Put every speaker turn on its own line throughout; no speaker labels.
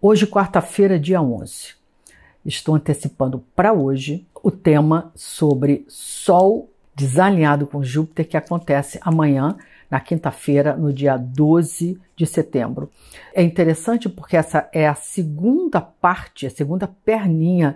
Hoje, quarta-feira, dia 11. Estou antecipando para hoje o tema sobre Sol desalinhado com Júpiter, que acontece amanhã, na quinta-feira, no dia 12 de setembro. É interessante porque essa é a segunda parte, a segunda perninha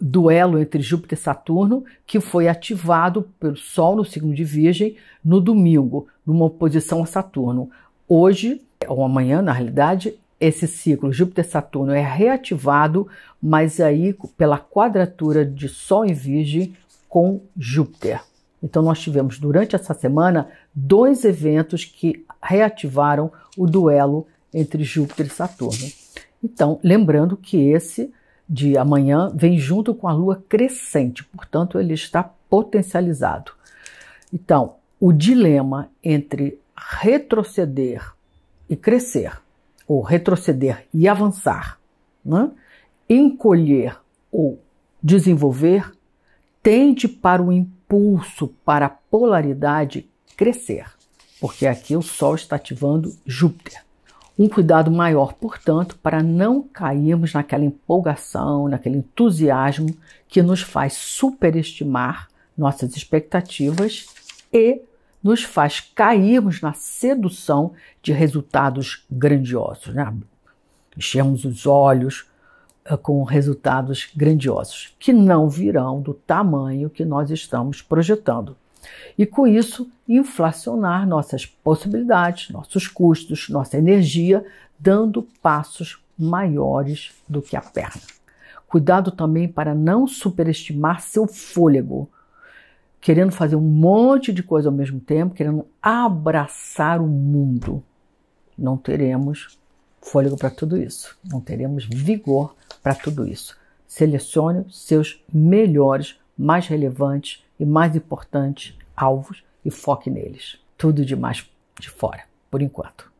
duelo entre Júpiter e Saturno, que foi ativado pelo Sol no signo de Virgem no domingo, numa oposição a Saturno. Hoje, ou amanhã, na realidade, esse ciclo Júpiter-Saturno é reativado, mas aí pela quadratura de Sol e Virgem com Júpiter. Então, nós tivemos durante essa semana dois eventos que reativaram o duelo entre Júpiter e Saturno. Então, lembrando que esse de amanhã vem junto com a lua crescente, portanto, ele está potencializado. Então, o dilema entre retroceder e crescer ou retroceder e avançar, né? encolher ou desenvolver, tende para o impulso, para a polaridade crescer, porque aqui o Sol está ativando Júpiter. Um cuidado maior, portanto, para não cairmos naquela empolgação, naquele entusiasmo que nos faz superestimar nossas expectativas e nos faz cairmos na sedução de resultados grandiosos. Né? Enchemos os olhos eh, com resultados grandiosos, que não virão do tamanho que nós estamos projetando. E com isso, inflacionar nossas possibilidades, nossos custos, nossa energia, dando passos maiores do que a perna. Cuidado também para não superestimar seu fôlego querendo fazer um monte de coisa ao mesmo tempo, querendo abraçar o mundo. Não teremos fôlego para tudo isso, não teremos vigor para tudo isso. Selecione seus melhores, mais relevantes e mais importantes alvos e foque neles. Tudo demais de fora, por enquanto.